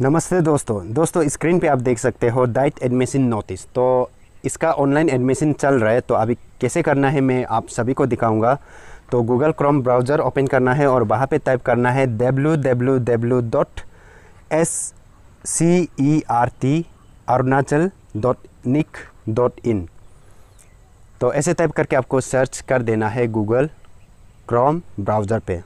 नमस्ते दोस्तों दोस्तों स्क्रीन पे आप देख सकते हो डाइट एडमिशन नोटिस तो इसका ऑनलाइन एडमिशन चल रहा है तो अभी कैसे करना है मैं आप सभी को दिखाऊंगा तो गूगल क्रोम ब्राउज़र ओपन करना है और वहाँ पे टाइप करना है W W W dot S C E R T Arunachal dot nic dot in तो ऐसे टाइप करके आपको सर्च कर देना है गूगल क्रोम ब्राउज़र पे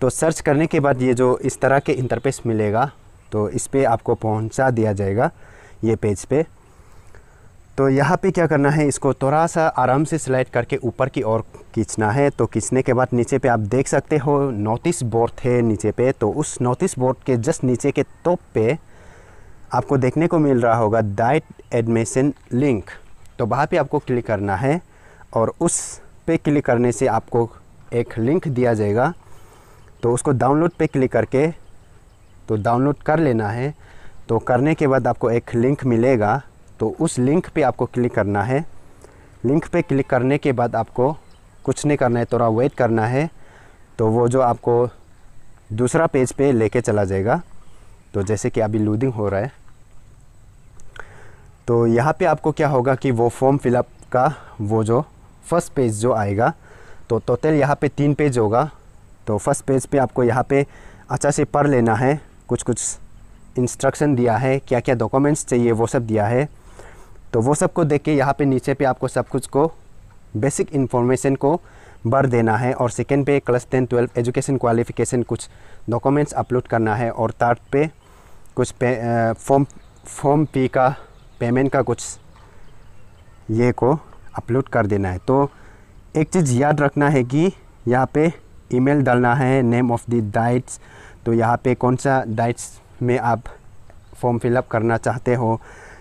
तो सर्च करने के बाद ये जो इस तरह के इंटरफेस मिलेगा तो इस पर आपको पहुंचा दिया जाएगा ये पेज पे तो यहाँ पे क्या करना है इसको थोड़ा सा आराम से स्लाइड करके ऊपर की ओर खींचना है तो खींचने के बाद नीचे पे आप देख सकते हो नोटिस बोर्ड है नीचे पे तो उस नोटिस बोर्ड के जस्ट नीचे के टॉप पे आपको देखने को मिल रहा होगा डाइट एडमिशन लिंक तो वहाँ पे आपको क्लिक करना है और उस पे क्लिक करने से आपको एक लिंक दिया जाएगा तो उसको डाउनलोड पे क्लिक करके तो डाउनलोड कर लेना है तो करने के बाद आपको एक लिंक मिलेगा तो उस लिंक पे आपको क्लिक करना है लिंक पे क्लिक करने के बाद आपको कुछ नहीं करना है थोड़ा वेट करना है तो वो जो आपको दूसरा पेज पे लेके चला जाएगा तो जैसे कि अभी लूडिंग हो रहा है तो यहाँ पे आपको क्या होगा कि वो फॉर्म फिलअप का वो जो फर्स्ट पेज जो आएगा तो टोटल यहाँ पे तीन पेज होगा तो फर्स्ट पेज पे आपको यहाँ पे अच्छा से पढ़ लेना है कुछ कुछ इंस्ट्रक्शन दिया है क्या क्या डॉक्यूमेंट्स चाहिए वो सब दिया है तो वो सब को देख के यहाँ पर नीचे पे आपको सब कुछ को बेसिक इन्फॉर्मेशन को भर देना है और सेकेंड पे class ten twelve education qualification कुछ डॉक्यूमेंट्स अपलोड करना है और थर्ड पे कुछ पे फॉर्म फॉर्म पी का पेमेंट का कुछ ये को अपलोड कर देना है तो एक चीज़ याद रखना है कि यहाँ पे ईमेल डालना है नेम ऑफ़ द डाइट्स तो यहाँ पे कौन सा डाइट्स में आप फॉर्म फिलअप करना चाहते हो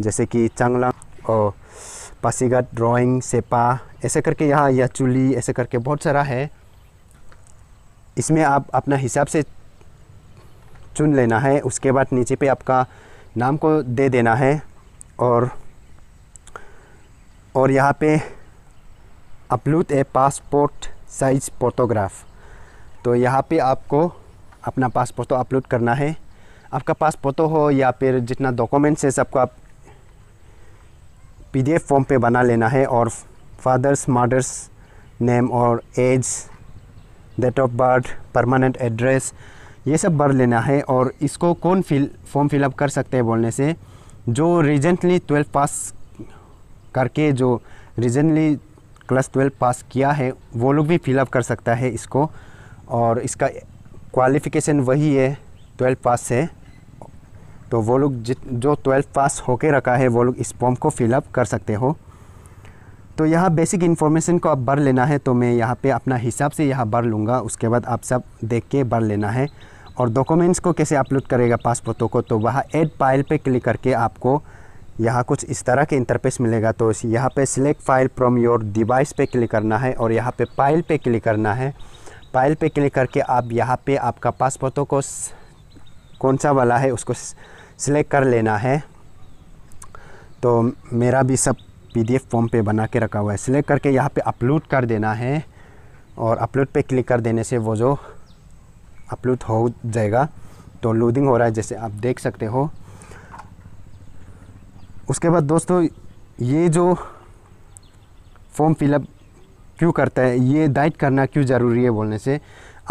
जैसे कि चंगला और पसीगत ड्राइंग सेपा ऐसे करके यहाँ या चुली ऐसे करके बहुत सारा है इसमें आप अपना हिसाब से चुन लेना है उसके बाद नीचे पे आपका नाम को दे देना है और और यहाँ पे upload a passport size photograph तो यहाँ पे आपको अपना पास फोटो अपलोड करना है आपका पास फोटो तो हो या फिर जितना डॉक्यूमेंट्स है सबको आप पीडीएफ फॉर्म पे बना लेना है और फादर्स मदर्स नेम और age date of birth permanent address ये सब भर लेना है और इसको कौन फिल फॉर्म फिलअप कर सकते हैं बोलने से जो रिजेंटली ट्वेल्व पास करके जो रिजेंटली क्लास ट्वेल्व पास किया है वो लोग भी फिलअप कर सकता है इसको और इसका क्वालिफ़िकेशन वही है ट्वेल्थ पास से तो वो लोग जो ट्वेल्थ पास होके रखा है वो लोग इस फॉर्म को फिलअप कर सकते हो तो यहाँ बेसिक इन्फॉर्मेशन को आप भर लेना है तो मैं यहाँ पे अपना हिसाब से यहाँ भर लूँगा उसके बाद आप सब देख के भर लेना है और डॉक्यूमेंट्स को कैसे अपलोड करेगा पासपोर्टों को तो वहाँ एड फाइल पे क्लिक करके आपको यहाँ कुछ इस तरह के इंटरफेस मिलेगा तो यहाँ पे select file from your device पे क्लिक करना है और यहाँ पे फाइल पे क्लिक करना है फाइल पे क्लिक करके आप यहाँ पे आपका पासपोर्टों को कौन सा वाला है उसको सिलेक्ट कर लेना है तो मेरा भी सब पीडीएफ फॉर्म पे बना के रखा हुआ है सिलेक्ट करके यहाँ पे अपलोड कर देना है और अपलोड पे क्लिक कर देने से वो जो अपलोड हो जाएगा तो लोडिंग हो रहा है जैसे आप देख सकते हो उसके बाद दोस्तों ये जो फॉर्म फिलअप क्यों करते हैं ये डाइट करना क्यों ज़रूरी है बोलने से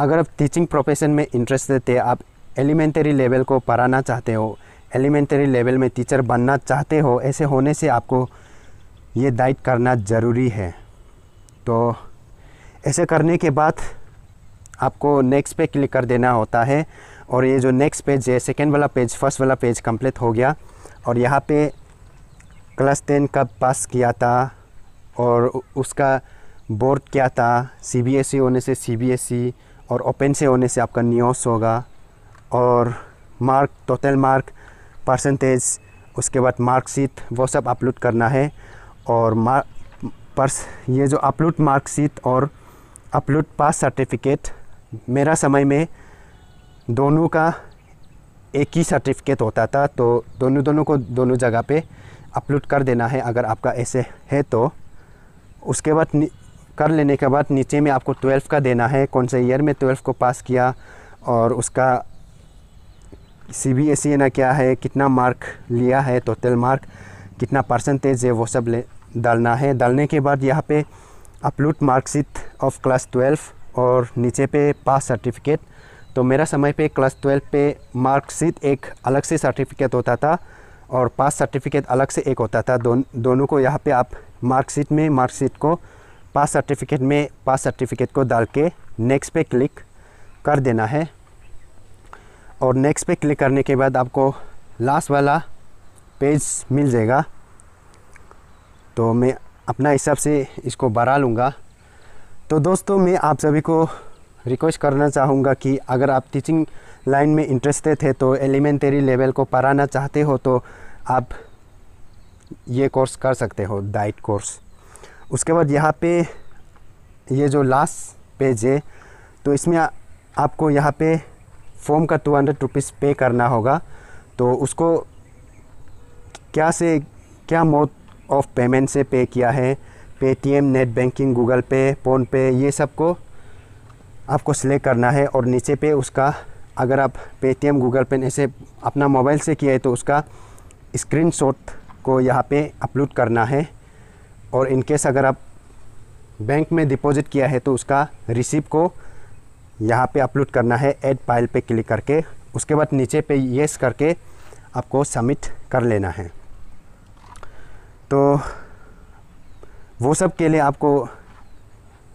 अगर आप टीचिंग प्रोफेशन में इंटरेस्ट देते हैं आप एलिमेंट्री लेवल को पढ़ाना चाहते हो एलिमेंट्री लेवल में टीचर बनना चाहते हो ऐसे होने से आपको ये डाइट करना ज़रूरी है तो ऐसे करने के बाद आपको नेक्स्ट पे क्लिक कर देना होता है और ये जो नेक्स्ट पेज है सेकेंड वाला पेज फर्स्ट वाला पेज कंप्लीट हो गया और यहाँ पे क्लास टेन कब पास किया था और उसका बोर्ड क्या था सीबीएसई e होने से सीबीएसई e और ओपन से होने से आपका न्योस होगा और मार्क टोटल मार्क परसेंटेज उसके बाद मार्कशीट वो सब अपलोड करना है और मार्क पर्स ये जो अपलोड मार्कशीट और अपलोड पास सर्टिफिकेट मेरा समय में दोनों का एक ही सर्टिफिकेट होता था तो दोनों दोनों को दोनों जगह पे अपलोड कर देना है अगर आपका ऐसे है तो उसके बाद कर लेने के बाद नीचे में आपको ट्वेल्व का देना है कौन से ईयर में ट्वेल्व को पास किया और उसका सी बी एस ई ने क्या है कितना मार्क लिया है टोटल मार्क कितना परसेंटेज है वो सब ले डालना है डालने के बाद यहाँ पे upload marksheet of class twelve और नीचे पे पास सर्टिफिकेट तो मेरा समय पे क्लास ट्वेल्व पे मार्कशीट एक अलग से सर्टिफिकेट होता था और पास सर्टिफिकेट अलग से एक होता था दोन, दोनों को यहाँ पे आप मार्कशीट में मार्कशीट को पास सर्टिफिकेट में पास सर्टिफिकेट को डाल के नेक्स्ट पे क्लिक कर देना है और नेक्स्ट पे क्लिक करने के बाद आपको लास्ट वाला पेज मिल जाएगा तो मैं अपना हिसाब से इसको बढ़ा लूँगा तो दोस्तों मैं आप सभी को रिक्वेस्ट करना चाहूँगा कि अगर आप टीचिंग लाइन में इंटरेस्टेड है तो एलिमेंट्री लेवल को पढ़ाना चाहते हो तो आप ये कोर्स कर सकते हो डाइट कोर्स उसके बाद यहाँ पे ये जो लास्ट पेज है तो इसमें आ, आपको यहाँ पे फॉर्म का टू हंड्रेड रुपीज़ पे करना होगा तो उसको क्या से क्या मोड ऑफ पेमेंट से पे किया है Paytm net banking Google Pay PhonePe ये सब को आपको सिलेक्ट करना है और नीचे पे उसका अगर आप पेटीएम गूगल पे ऐसे अपना मोबाइल से किया है तो उसका स्क्रीनशॉट को यहाँ पे अपलोड करना है और इनकेस अगर आप बैंक में डिपॉजिट किया है तो उसका रिसीप को यहाँ पे अपलोड करना है एड पाइल पे क्लिक करके उसके बाद नीचे पे येस करके आपको सबमिट कर लेना है तो वो सब के लिए आपको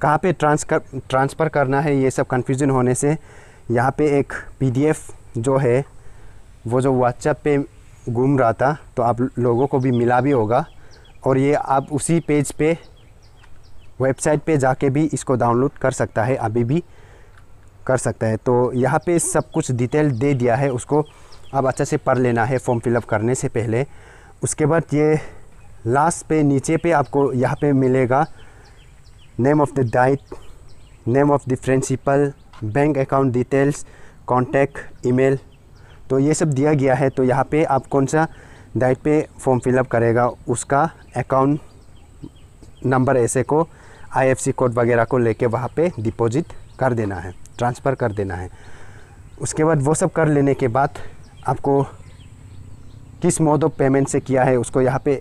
कहाँ पे ट्रांसफर ट्रांसफ़र करना है ये सब कन्फ्यूज़न होने से यहाँ पे एक पीडीएफ जो है वो जो व्हाट्सएप पे घूम रहा था तो आप लोगों को भी मिला भी होगा और ये आप उसी पेज पे वेबसाइट पे जाके भी इसको डाउनलोड कर सकता है अभी भी कर सकता है तो यहाँ पे सब कुछ डिटेल दे दिया है उसको आप अच्छा से पढ़ लेना है फॉर्म फिलअप करने से पहले उसके बाद ये लास्ट पे नीचे पे आपको यहाँ पे मिलेगा name of the DIET name of the principal bank account details contact email तो ये सब दिया गया है तो यहाँ पे आप कौन सा डाइट पे फॉर्म फिलअप करेगा उसका अकाउंट नंबर ऐसे को आईएफसी कोड वगैरह को लेके वहाँ पे डिपॉजिट कर देना है ट्रांसफ़र कर देना है उसके बाद वो सब कर लेने के बाद आपको किस मोड ऑफ पेमेंट से किया है उसको यहाँ पे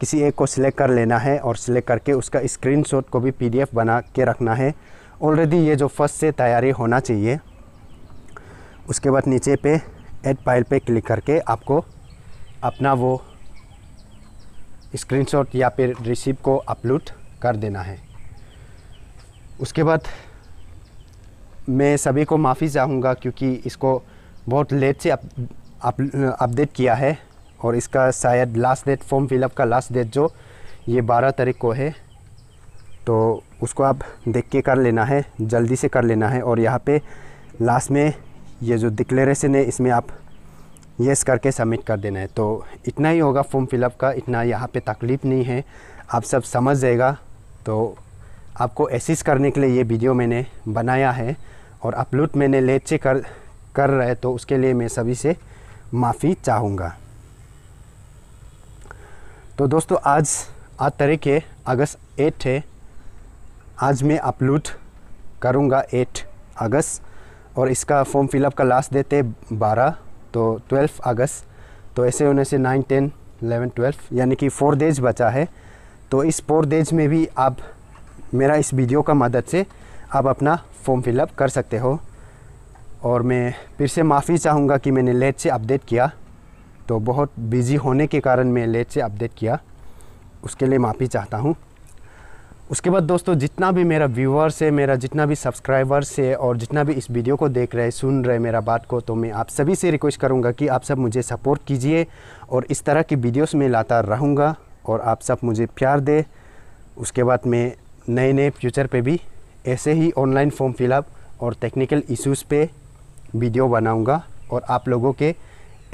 किसी एक को सिलेक्ट कर लेना है और सिलेक्ट करके उसका स्क्रीनशॉट को भी पीडीएफ बना के रखना है ऑलरेडी ये जो फर्स्ट से तैयारी होना चाहिए उसके बाद नीचे पे एड पाइल पे क्लिक करके आपको अपना वो स्क्रीनशॉट या फिर रिसीप को अपलोड कर देना है उसके बाद मैं सभी को माफ़ी चाहूँगा क्योंकि इसको बहुत लेट से अपडेट किया है और इसका शायद लास्ट डेट फॉर्म फिलअप का लास्ट डेट जो ये 12 तारीख को है तो उसको आप देख के कर लेना है जल्दी से कर लेना है और यहाँ पे लास्ट में ये जो डिक्लेरेशन है इसमें आप येस करके सबमिट कर देना है तो इतना ही होगा फॉर्म फिलअप का इतना यहाँ पे तकलीफ़ नहीं है आप सब समझ जाएगा तो आपको एसिस करने के लिए ये वीडियो मैंने बनाया है और अपलोड मैंने लेट से कर कर रहा है तो उसके लिए मैं सभी से माफ़ी चाहूँगा तो दोस्तों आज आज तारीख है अगस्त एट है आज मैं अपलोड करूँगा एट अगस्त और इसका फॉर्म फिलअप का लास्ट डेट है बारह तो 12 अगस्त तो ऐसे होने से 9 10 11 12 यानी कि फोर डेज बचा है तो इस फोर डेज में भी आप मेरा इस वीडियो का मदद से आप अपना फॉर्म फिलअप कर सकते हो और मैं फिर से माफ़ी चाहूँगा कि मैंने लेट से अपडेट किया तो बहुत बिज़ी होने के कारण मैं लेट से अपडेट किया उसके लिए माफ़ी चाहता हूँ उसके बाद दोस्तों जितना भी मेरा व्यूअर्स है मेरा जितना भी सब्सक्राइबर्स है और जितना भी इस वीडियो को देख रहे सुन रहे मेरा बात को तो मैं आप सभी से रिक्वेस्ट करूँगा कि आप सब मुझे सपोर्ट कीजिए और इस तरह की वीडियोस मैं लाता रहूँगा और आप सब मुझे प्यार दे उसके बाद मैं नए नए फ्यूचर पे भी ऐसे ही ऑनलाइन फॉर्म फिलअप और टेक्निकल इश्यूज़ पे वीडियो बनाऊँगा और आप लोगों के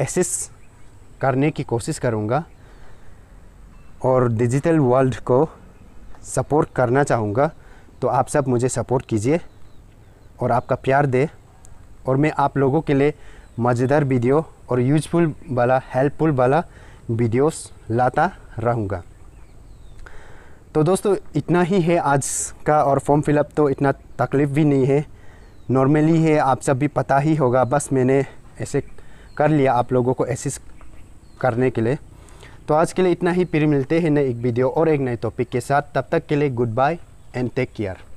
एसेस करने की कोशिश करूँगा और डिजिटल वर्ल्ड को सपोर्ट करना चाहूँगा तो आप सब मुझे सपोर्ट कीजिए और आपका प्यार दे और मैं आप लोगों के लिए मज़ेदार वीडियो और यूजफुल वाला हेल्पफुल वाला वीडियोस लाता रहूँगा तो दोस्तों इतना ही है आज का और फॉर्म फिलअप तो इतना तकलीफ़ भी नहीं है नॉर्मली है आप सब भी पता ही होगा बस मैंने ऐसे कर लिया आप लोगों को एसिस करने के लिए तो आज के लिए इतना ही फिर मिलते हैं नए एक वीडियो और एक नए टॉपिक के साथ तब तक के लिए goodbye and take care